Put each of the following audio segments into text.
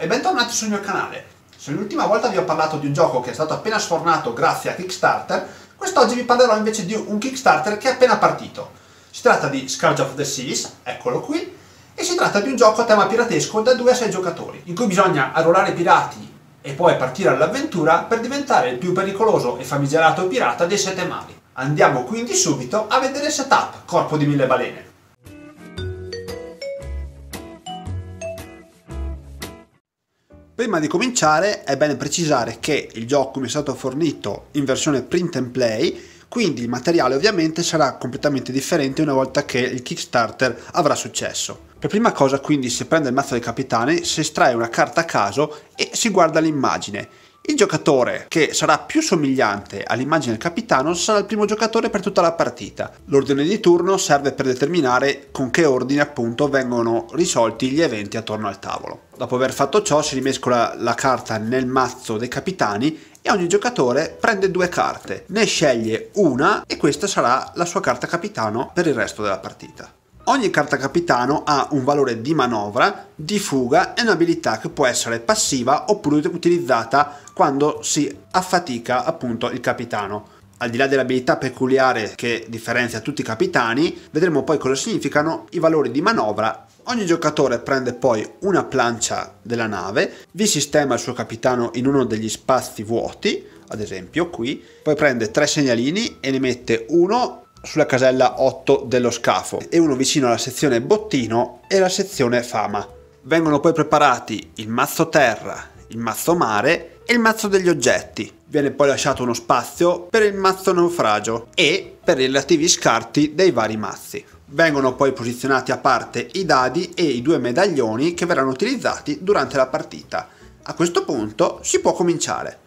e bentornati sul mio canale. Se l'ultima volta vi ho parlato di un gioco che è stato appena sfornato grazie a Kickstarter, quest'oggi vi parlerò invece di un Kickstarter che è appena partito. Si tratta di Scourge of the Seas, eccolo qui, e si tratta di un gioco a tema piratesco da 2 a 6 giocatori, in cui bisogna arruolare pirati e poi partire all'avventura per diventare il più pericoloso e famigerato pirata dei sette mari. Andiamo quindi subito a vedere il setup, corpo di mille balene. Prima di cominciare è bene precisare che il gioco mi è stato fornito in versione print and play, quindi il materiale ovviamente sarà completamente differente una volta che il Kickstarter avrà successo. Per prima cosa quindi si prende il mazzo dei capitani, si estrae una carta a caso e si guarda l'immagine. Il giocatore che sarà più somigliante all'immagine del capitano sarà il primo giocatore per tutta la partita. L'ordine di turno serve per determinare con che ordine appunto vengono risolti gli eventi attorno al tavolo. Dopo aver fatto ciò si rimescola la carta nel mazzo dei capitani e ogni giocatore prende due carte, ne sceglie una e questa sarà la sua carta capitano per il resto della partita. Ogni carta capitano ha un valore di manovra, di fuga e un'abilità che può essere passiva oppure utilizzata quando si affatica appunto il capitano. Al di là dell'abilità peculiare che differenzia tutti i capitani, vedremo poi cosa significano i valori di manovra. Ogni giocatore prende poi una plancia della nave, vi sistema il suo capitano in uno degli spazi vuoti, ad esempio qui, poi prende tre segnalini e ne mette uno sulla casella 8 dello scafo e uno vicino alla sezione bottino e la sezione fama. Vengono poi preparati il mazzo terra, il mazzo mare e il mazzo degli oggetti. Viene poi lasciato uno spazio per il mazzo naufragio e per i relativi scarti dei vari mazzi. Vengono poi posizionati a parte i dadi e i due medaglioni che verranno utilizzati durante la partita. A questo punto si può cominciare.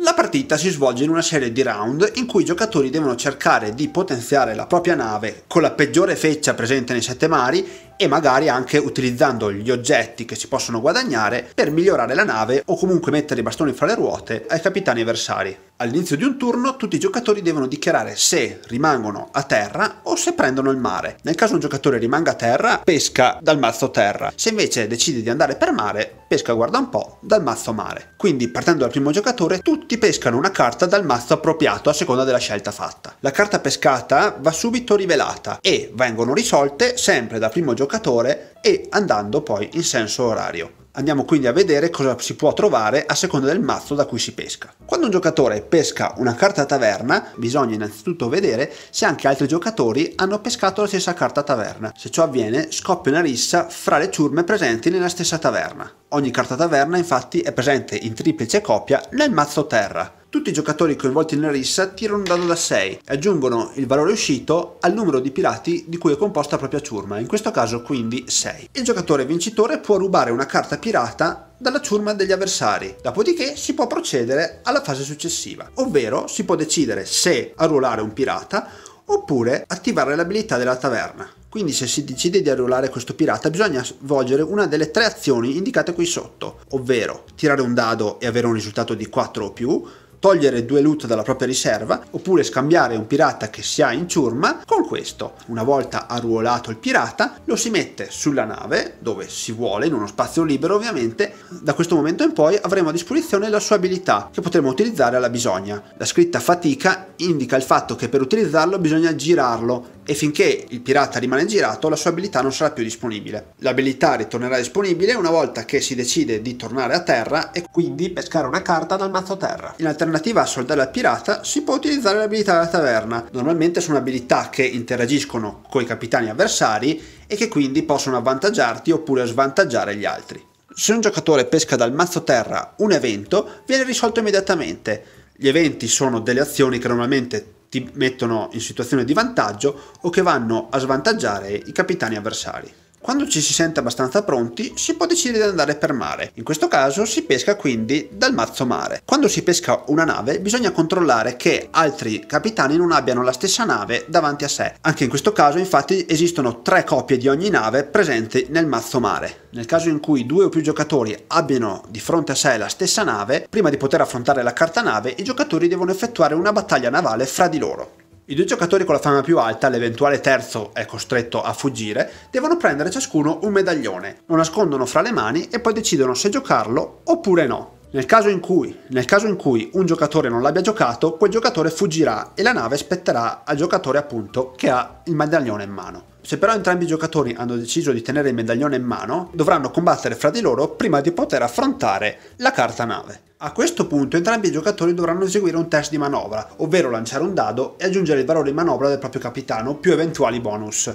La partita si svolge in una serie di round in cui i giocatori devono cercare di potenziare la propria nave con la peggiore feccia presente nei sette mari e magari anche utilizzando gli oggetti che si possono guadagnare per migliorare la nave o comunque mettere i bastoni fra le ruote ai capitani avversari. All'inizio di un turno tutti i giocatori devono dichiarare se rimangono a terra o se prendono il mare. Nel caso un giocatore rimanga a terra, pesca dal mazzo terra. Se invece decide di andare per mare, pesca guarda un po' dal mazzo mare. Quindi partendo dal primo giocatore tutti pescano una carta dal mazzo appropriato a seconda della scelta fatta. La carta pescata va subito rivelata e vengono risolte sempre dal primo giocatore e andando poi in senso orario. Andiamo quindi a vedere cosa si può trovare a seconda del mazzo da cui si pesca. Quando un giocatore pesca una carta taverna, bisogna innanzitutto vedere se anche altri giocatori hanno pescato la stessa carta taverna. Se ciò avviene, scoppia una rissa fra le ciurme presenti nella stessa taverna. Ogni carta taverna infatti è presente in triplice copia nel mazzo terra. Tutti i giocatori coinvolti nella rissa tirano un dado da 6 e aggiungono il valore uscito al numero di pirati di cui è composta la propria ciurma, in questo caso quindi 6. Il giocatore vincitore può rubare una carta pirata dalla ciurma degli avversari. Dopodiché si può procedere alla fase successiva, ovvero si può decidere se arruolare un pirata oppure attivare l'abilità della taverna. Quindi se si decide di arruolare questo pirata bisogna svolgere una delle tre azioni indicate qui sotto, ovvero tirare un dado e avere un risultato di 4 o più, togliere due loot dalla propria riserva, oppure scambiare un pirata che si ha in ciurma con questo. Una volta arruolato il pirata, lo si mette sulla nave, dove si vuole, in uno spazio libero ovviamente, da questo momento in poi avremo a disposizione la sua abilità, che potremo utilizzare alla bisogna. La scritta fatica indica il fatto che per utilizzarlo bisogna girarlo, e finché il pirata rimane girato la sua abilità non sarà più disponibile. L'abilità ritornerà disponibile una volta che si decide di tornare a terra e quindi pescare una carta dal mazzo terra. In alternativa a soldare al pirata si può utilizzare l'abilità della taverna, normalmente sono abilità che interagiscono con i capitani avversari e che quindi possono avvantaggiarti oppure svantaggiare gli altri. Se un giocatore pesca dal mazzo terra un evento, viene risolto immediatamente. Gli eventi sono delle azioni che normalmente ti mettono in situazione di vantaggio o che vanno a svantaggiare i capitani avversari. Quando ci si sente abbastanza pronti si può decidere di andare per mare, in questo caso si pesca quindi dal mazzo mare. Quando si pesca una nave bisogna controllare che altri capitani non abbiano la stessa nave davanti a sé. Anche in questo caso infatti esistono tre copie di ogni nave presenti nel mazzo mare. Nel caso in cui due o più giocatori abbiano di fronte a sé la stessa nave, prima di poter affrontare la carta nave i giocatori devono effettuare una battaglia navale fra di loro. I due giocatori con la fama più alta, l'eventuale terzo è costretto a fuggire, devono prendere ciascuno un medaglione, lo nascondono fra le mani e poi decidono se giocarlo oppure no. Nel caso, cui, nel caso in cui, un giocatore non l'abbia giocato, quel giocatore fuggirà e la nave spetterà al giocatore appunto che ha il medaglione in mano. Se però entrambi i giocatori hanno deciso di tenere il medaglione in mano, dovranno combattere fra di loro prima di poter affrontare la carta nave. A questo punto entrambi i giocatori dovranno eseguire un test di manovra, ovvero lanciare un dado e aggiungere il valore in manovra del proprio capitano più eventuali bonus.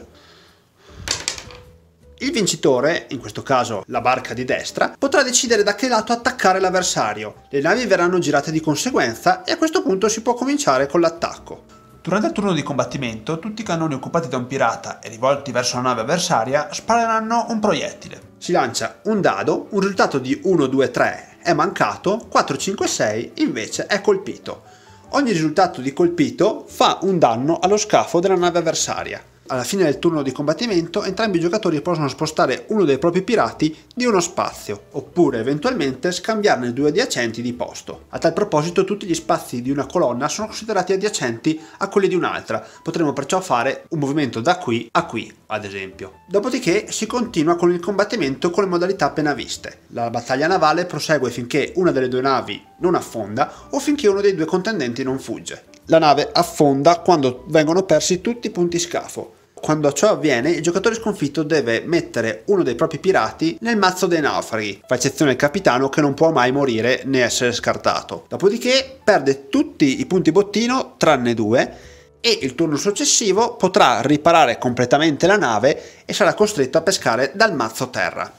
Il vincitore, in questo caso la barca di destra, potrà decidere da che lato attaccare l'avversario. Le navi verranno girate di conseguenza e a questo punto si può cominciare con l'attacco. Durante il turno di combattimento, tutti i cannoni occupati da un pirata e rivolti verso la nave avversaria spareranno un proiettile. Si lancia un dado, un risultato di 1, 2, 3 è mancato, 4, 5, 6 invece è colpito. Ogni risultato di colpito fa un danno allo scafo della nave avversaria. Alla fine del turno di combattimento entrambi i giocatori possono spostare uno dei propri pirati di uno spazio, oppure eventualmente scambiarne due adiacenti di posto. A tal proposito tutti gli spazi di una colonna sono considerati adiacenti a quelli di un'altra, potremo perciò fare un movimento da qui a qui, ad esempio. Dopodiché si continua con il combattimento con le modalità appena viste. La battaglia navale prosegue finché una delle due navi non affonda o finché uno dei due contendenti non fugge la nave affonda quando vengono persi tutti i punti scafo. Quando ciò avviene, il giocatore sconfitto deve mettere uno dei propri pirati nel mazzo dei naufraghi, fa eccezione il capitano che non può mai morire né essere scartato. Dopodiché perde tutti i punti bottino, tranne due, e il turno successivo potrà riparare completamente la nave e sarà costretto a pescare dal mazzo terra.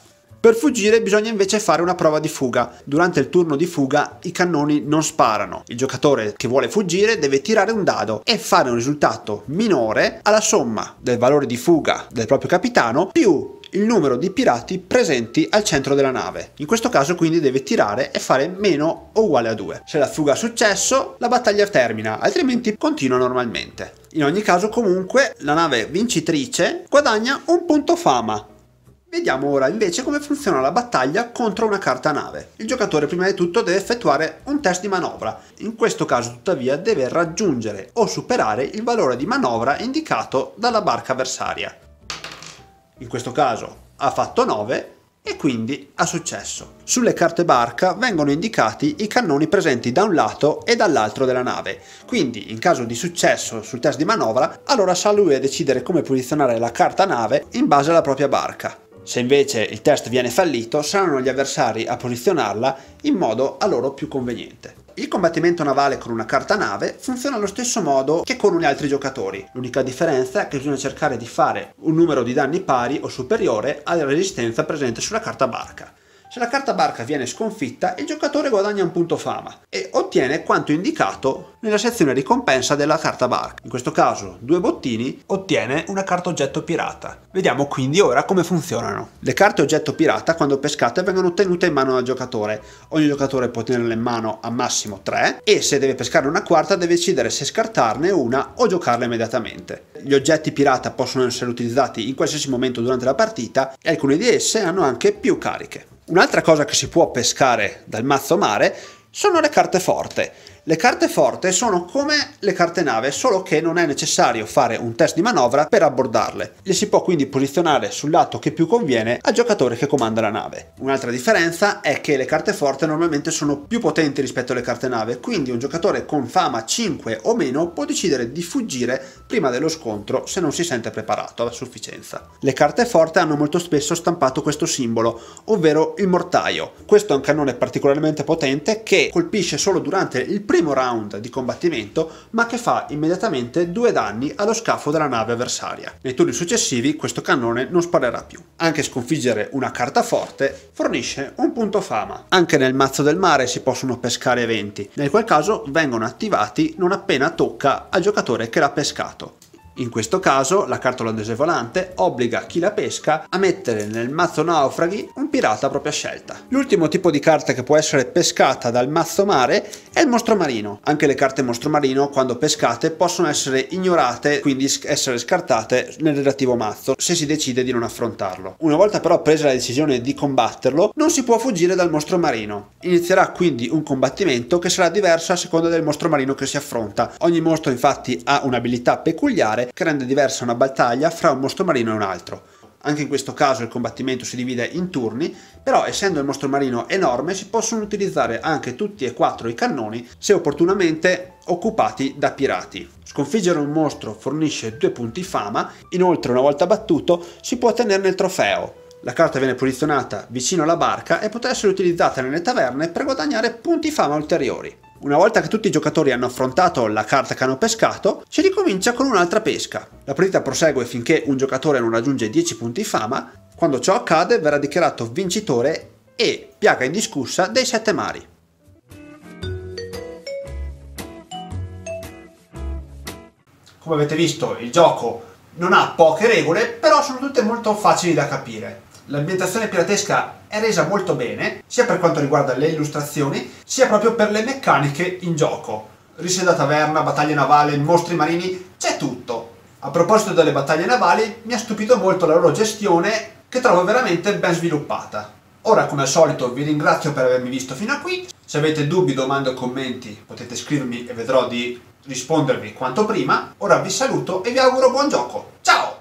Per fuggire bisogna invece fare una prova di fuga. Durante il turno di fuga i cannoni non sparano. Il giocatore che vuole fuggire deve tirare un dado e fare un risultato minore alla somma del valore di fuga del proprio capitano più il numero di pirati presenti al centro della nave. In questo caso quindi deve tirare e fare meno o uguale a 2. Se la fuga ha successo, la battaglia termina, altrimenti continua normalmente. In ogni caso comunque la nave vincitrice guadagna un punto fama Vediamo ora invece come funziona la battaglia contro una carta nave. Il giocatore prima di tutto deve effettuare un test di manovra, in questo caso tuttavia deve raggiungere o superare il valore di manovra indicato dalla barca avversaria. In questo caso ha fatto 9 e quindi ha successo. Sulle carte barca vengono indicati i cannoni presenti da un lato e dall'altro della nave, quindi in caso di successo sul test di manovra allora sa lui a decidere come posizionare la carta nave in base alla propria barca. Se invece il test viene fallito, saranno gli avversari a posizionarla in modo a loro più conveniente. Il combattimento navale con una carta nave funziona allo stesso modo che con gli altri giocatori, l'unica differenza è che bisogna cercare di fare un numero di danni pari o superiore alla resistenza presente sulla carta barca. Se la carta barca viene sconfitta, il giocatore guadagna un punto fama e ottiene quanto indicato nella sezione ricompensa della carta barca. In questo caso, due bottini ottiene una carta oggetto pirata. Vediamo quindi ora come funzionano. Le carte oggetto pirata, quando pescate, vengono tenute in mano dal giocatore. Ogni giocatore può tenerle in mano a massimo 3 e se deve pescare una quarta deve decidere se scartarne una o giocarla immediatamente. Gli oggetti pirata possono essere utilizzati in qualsiasi momento durante la partita e alcune di esse hanno anche più cariche. Un'altra cosa che si può pescare dal mazzo mare sono le carte forte. Le carte forte sono come le carte nave, solo che non è necessario fare un test di manovra per abbordarle. Le si può quindi posizionare sul lato che più conviene al giocatore che comanda la nave. Un'altra differenza è che le carte forte normalmente sono più potenti rispetto alle carte nave, quindi un giocatore con fama 5 o meno può decidere di fuggire prima dello scontro se non si sente preparato a sufficienza. Le carte forte hanno molto spesso stampato questo simbolo, ovvero il mortaio. Questo è un cannone particolarmente potente che colpisce solo durante il primo primo round di combattimento, ma che fa immediatamente due danni allo scafo della nave avversaria. Nei turni successivi questo cannone non sparerà più. Anche sconfiggere una carta forte fornisce un punto fama. Anche nel mazzo del mare si possono pescare eventi, nel qual caso vengono attivati non appena tocca al giocatore che l'ha pescato. In questo caso la carta olandese volante obbliga chi la pesca a mettere nel mazzo naufraghi un pirata a propria scelta. L'ultimo tipo di carta che può essere pescata dal mazzo mare è il mostro marino. Anche le carte mostro marino quando pescate possono essere ignorate, quindi essere scartate nel relativo mazzo se si decide di non affrontarlo. Una volta però presa la decisione di combatterlo, non si può fuggire dal mostro marino. Inizierà quindi un combattimento che sarà diverso a seconda del mostro marino che si affronta. Ogni mostro infatti ha un'abilità peculiare particolare che rende diversa una battaglia fra un mostro marino e un altro. Anche in questo caso il combattimento si divide in turni, però essendo il mostro marino enorme si possono utilizzare anche tutti e quattro i cannoni se opportunamente occupati da pirati. Sconfiggere un mostro fornisce due punti fama, inoltre una volta battuto si può ottenerne il trofeo. La carta viene posizionata vicino alla barca e potrà essere utilizzata nelle taverne per guadagnare punti fama ulteriori. Una volta che tutti i giocatori hanno affrontato la carta che hanno pescato, si ricomincia con un'altra pesca. La partita prosegue finché un giocatore non raggiunge 10 punti fama. Quando ciò accade verrà dichiarato vincitore e piaga indiscussa dei 7 mari. Come avete visto il gioco non ha poche regole, però sono tutte molto facili da capire. L'ambientazione piratesca è resa molto bene, sia per quanto riguarda le illustrazioni, sia proprio per le meccaniche in gioco. Risse da taverna, battaglie navali, mostri marini, c'è tutto. A proposito delle battaglie navali, mi ha stupito molto la loro gestione, che trovo veramente ben sviluppata. Ora, come al solito, vi ringrazio per avermi visto fino a qui. Se avete dubbi, domande o commenti, potete scrivermi e vedrò di rispondervi quanto prima. Ora vi saluto e vi auguro buon gioco. Ciao!